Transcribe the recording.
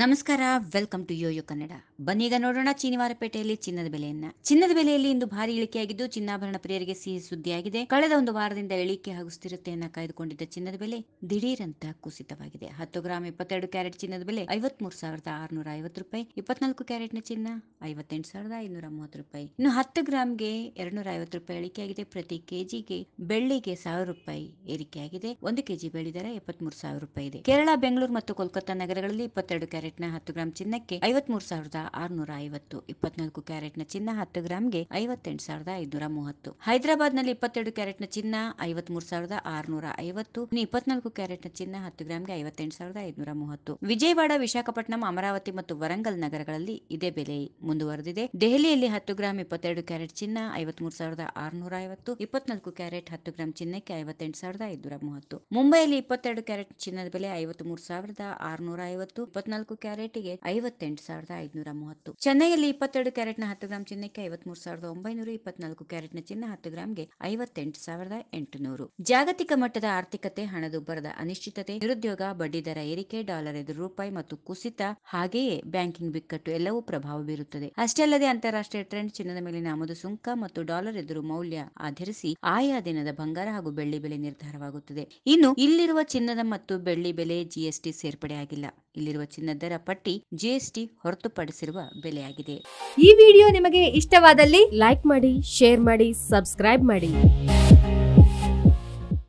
ನಮಸ್ಕಾರ welcome to YoYo Kannada ಬನ್ನೀಗ ನೋಡೋಣ ಚೀನಿವಾರಪೇಟೆಯಲ್ಲಿ ಚಿನ್ನದ ಬೆಲೆಯನ್ನ ಚಿನ್ನದ ಬೆಲೆಯಲ್ಲಿ ಇಂದು ಭಾರಿ ಇಳಿಕೆಯಾಗಿದ್ದು ಚಿನ್ನಾಭರಣ ಪ್ರಿಯರಿಗೆ ಸಿಹಿ ಸುದ್ದಿಯಾಗಿದೆ ಕಳೆದ ಒಂದು ವಾರದಿಂದ ಇಳಿಕೆ ಹಾಗೂ ಸ್ಥಿರತೆಯನ್ನ ಕಾಯ್ದುಕೊಂಡಿದ್ದ ಚಿನ್ನದ ಬೆಲೆ ದಿಢೀರಂತ ಕುಸಿತವಾಗಿದೆ ಹತ್ತು ಗ್ರಾಮ್ ಇಪ್ಪತ್ತೆರಡು ಕ್ಯಾರೆಟ್ ಚಿನ್ನದ ಬೆಲೆ ಐವತ್ಮೂರು ಸಾವಿರದ ಆರುನೂರ ಐವತ್ತು ರೂಪಾಯಿ ಇಪ್ಪತ್ನಾಲ್ಕು ಕ್ಯಾರೆಟ್ನ ಚಿನ್ನ ಐವತ್ತೆಂಟು ಸಾವಿರದ ಐನೂರ ಮೂವತ್ತು ರೂಪಾಯಿ ಇನ್ನು ಹತ್ತು ಗ್ರಾಮ್ಗೆ ಎರಡ್ನೂರ ಐವತ್ತು ರೂಪಾಯಿ ಇಳಿಕೆಯಾಗಿದೆ ಪ್ರತಿ ಕೆಜಿಗೆ ಬೆಳ್ಳಿಗೆ ಸಾವಿರ ರೂಪಾಯಿ ಏರಿಕೆಯಾಗಿದೆ ಒಂದು ಕೆಜಿ ಬೆಳ್ಳಿ ದರ ಎಪ್ಪತ್ಮೂರು ಸಾವಿರ ರೂಪಾಯಿ ಇದೆ ಕೇರಳ ಬೆಂಗಳೂರು ಮತ್ತು ಕೋಲ್ಕತ್ತಾ ನಗರಗಳಲ್ಲಿ ಇಪ್ಪತ್ತೆರಡು ಕ್ಯಾರೆಟ್ ಕ್ಯಾರೆಟ್ನ ಹತ್ತು ಗ್ರಾಂ ಚಿನ್ನಕ್ಕೆ ಐವತ್ಮೂರು ಸಾವಿರದ ಆರುನೂರ ಐವತ್ತು ಇಪ್ಪತ್ನಾಲ್ಕು ಕ್ಯಾರೆಟ್ನ ಚಿನ್ನ ಹತ್ತು ಗ್ರಾಂಗೆ ಐವತ್ತೆಂಟು ಸಾವಿರದ ಐದುನೂರ ಮೂವತ್ತು ಹೈದರಾಬಾದ್ ನಲ್ಲಿ ಇಪ್ಪತ್ತೆರಡು ಕ್ಯಾರೆಟ್ನ ಚಿನ್ನ ಐವತ್ಮೂರು ಸಾವಿರದ ಆರುನೂರ ಐವತ್ತು ಇಪ್ಪತ್ನಾಲ್ಕು ಕ್ಯಾರೆಟ್ನ ಚಿನ್ನ ಹತ್ತು ಗ್ರಾಂಗೆ ಐವತ್ತೆಂಟು ಸಾವಿರದ ಐದುನೂರ ಮೂವತ್ತು ವಿಜಯವಾಡ ವಿಶಾಖಪಟ್ಟಣಂ ಅಮರಾವತಿ ಮತ್ತು ವರಂಗಲ್ ನಗರಗಳಲ್ಲಿ ಇದೇ ಬೆಲೆ ಮುಂದುವರೆದಿದೆ ದೆಹಲಿಯಲ್ಲಿ ಹತ್ತು ಗ್ರಾಂ ಇಪ್ಪತ್ತೆರಡು ಕ್ಯಾರೆಟ್ ಚಿನ್ನ ಐವತ್ಮೂರು ಸಾವಿರದ ಆರುನೂರ ಐವತ್ತು ಇಪ್ಪತ್ನಾಲ್ಕು ಕ್ಯಾರೆಟ್ ಹತ್ತು ಗ್ರಾಂ ಚಿನ್ನಕ್ಕೆ ಐವತ್ತೆಂಟು ಸಾವಿರದ ಐದುನೂರ ಮೂವತ್ತು ಮುಂಬೈಯಲ್ಲಿ ಇಪ್ಪತ್ತೆರಡು ಕ್ಯಾರೆಟ್ ಚಿನ್ನದ ಬೆಲೆ ಐವತ್ಮೂರು ಸಾವಿರದ ಆರುನೂರ ಐವತ್ತು ಇಪ್ಪತ್ನಾಲ್ಕು ಕ್ಯಾರೆಟ್ಗೆ ಐವತ್ತೆಂಟು ಸಾವಿರದ ಐದುನೂರ ಮೂವತ್ತು ಚೆನ್ನೈಯಲ್ಲಿ ಇಪ್ಪತ್ತೆರಡು ಕ್ಯಾರೆಟ್ನ ಹತ್ತು ಗ್ರಾಮ್ ಚಿನ್ನಕ್ಕೆ ಐವತ್ಮೂರು ಸಾವಿರದ ಒಂಬೈನೂರ ಇಪ್ಪತ್ನಾಲ್ಕು ಕ್ಯಾರೆಟ್ನ ಚಿನ್ನ ಹತ್ತು ಗ್ರಾಮ್ಗೆ ಐವತ್ತೆಂಟು ಸಾವಿರದ ಎಂಟುನೂರು ಜಾಗತಿಕ ಮಟ್ಟದ ಆರ್ಥಿಕತೆ ಹಣದುಬ್ಬರದ ಅನಿಶ್ಚಿತತೆ ನಿರುದ್ಯೋಗ ಬಡ್ಡಿದರ ಏರಿಕೆ ಡಾಲರ್ ಎದುರು ರೂಪಾಯಿ ಮತ್ತು ಕುಸಿತ ಹಾಗೆಯೇ ಬ್ಯಾಂಕಿಂಗ್ ಬಿಕ್ಕಟ್ಟು ಎಲ್ಲವೂ ಪ್ರಭಾವ ಬೀರುತ್ತದೆ ಅಷ್ಟೇ ಅಲ್ಲದೆ ಅಂತಾರಾಷ್ಟ್ರೀಯ ಟ್ರೆಂಡ್ ಚಿನ್ನದ ಮೇಲಿನ ಆಮದು ಸುಂಕ ಮತ್ತು ಡಾಲರ್ ಎದುರು ಮೌಲ್ಯ ಆಧರಿಸಿ ಆಯಾ ದಿನದ ಬಂಗಾರ ಹಾಗೂ ಬೆಳ್ಳಿ ಬೆಲೆ ನಿರ್ಧಾರವಾಗುತ್ತದೆ ಇನ್ನು ಇಲ್ಲಿರುವ ಚಿನ್ನದ ಮತ್ತು ಬೆಳ್ಳಿ ಬೆಲೆ ಜಿಎಸ್ಟಿ ಸೇರ್ಪಡೆಯಾಗಿಲ್ಲ ಇಲ್ಲಿರುವ ಚಿನ್ನದ ಇದರ ಪಟ್ಟಿ ಜಿಎಸ್ಟಿ ಹೊರತುಪಡಿಸಿರುವ ಬೆಲೆಯಾಗಿದೆ ಈ ವಿಡಿಯೋ ನಿಮಗೆ ಇಷ್ಟವಾದಲ್ಲಿ ಲೈಕ್ ಮಾಡಿ ಶೇರ್ ಮಾಡಿ ಸಬ್ಸ್ಕ್ರೈಬ್ ಮಾಡಿ